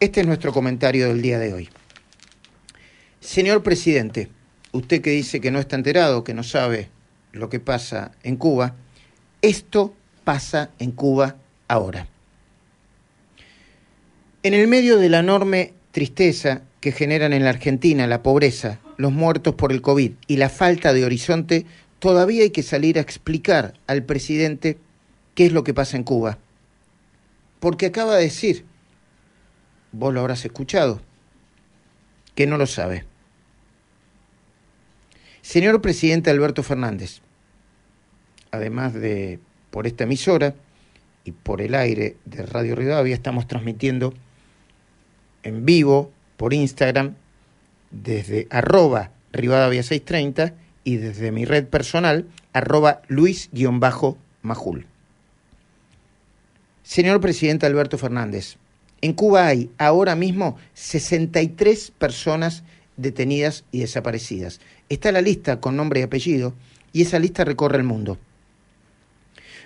Este es nuestro comentario del día de hoy. Señor presidente, usted que dice que no está enterado, que no sabe lo que pasa en Cuba, esto pasa en Cuba ahora. En el medio de la enorme tristeza que generan en la Argentina la pobreza, los muertos por el COVID y la falta de horizonte, todavía hay que salir a explicar al presidente qué es lo que pasa en Cuba. Porque acaba de decir vos lo habrás escuchado, que no lo sabe. Señor presidente Alberto Fernández, además de por esta emisora y por el aire de Radio Rivadavia, estamos transmitiendo en vivo por Instagram desde arroba Rivadavia 630 y desde mi red personal arroba Luis-Majul. Señor presidente Alberto Fernández, en Cuba hay ahora mismo 63 personas detenidas y desaparecidas. Está la lista con nombre y apellido y esa lista recorre el mundo.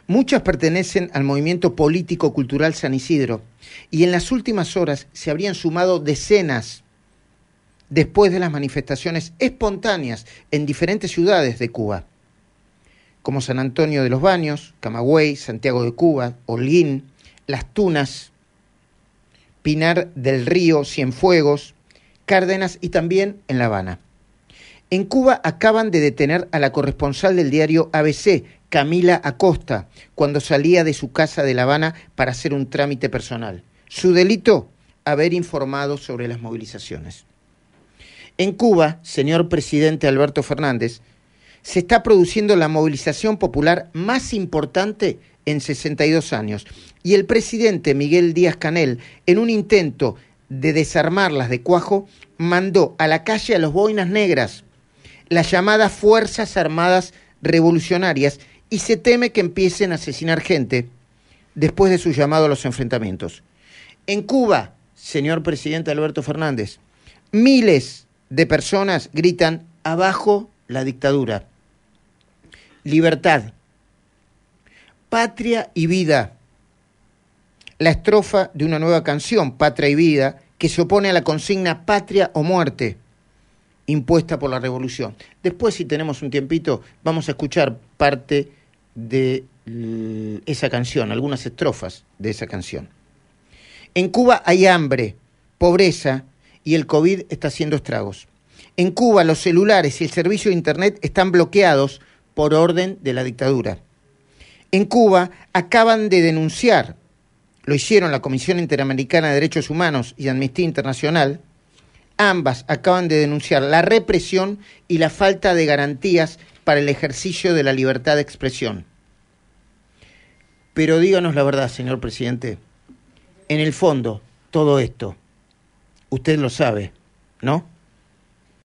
Muchas pertenecen al movimiento político-cultural San Isidro y en las últimas horas se habrían sumado decenas después de las manifestaciones espontáneas en diferentes ciudades de Cuba, como San Antonio de los Baños, Camagüey, Santiago de Cuba, Holguín, Las Tunas, Pinar del Río, Cienfuegos, Cárdenas y también en La Habana. En Cuba acaban de detener a la corresponsal del diario ABC, Camila Acosta, cuando salía de su casa de La Habana para hacer un trámite personal. Su delito, haber informado sobre las movilizaciones. En Cuba, señor presidente Alberto Fernández, se está produciendo la movilización popular más importante en 62 años. Y el presidente Miguel Díaz Canel, en un intento de desarmarlas de cuajo, mandó a la calle a los boinas negras, las llamadas Fuerzas Armadas Revolucionarias, y se teme que empiecen a asesinar gente después de su llamado a los enfrentamientos. En Cuba, señor presidente Alberto Fernández, miles de personas gritan abajo la dictadura libertad, patria y vida. La estrofa de una nueva canción, Patria y Vida, que se opone a la consigna patria o muerte impuesta por la revolución. Después, si tenemos un tiempito, vamos a escuchar parte de mm, esa canción, algunas estrofas de esa canción. En Cuba hay hambre, pobreza y el COVID está haciendo estragos. En Cuba los celulares y el servicio de Internet están bloqueados por orden de la dictadura. En Cuba acaban de denunciar, lo hicieron la Comisión Interamericana de Derechos Humanos y Amnistía Internacional, ambas acaban de denunciar la represión y la falta de garantías para el ejercicio de la libertad de expresión. Pero díganos la verdad, señor presidente, en el fondo, todo esto, usted lo sabe, ¿no?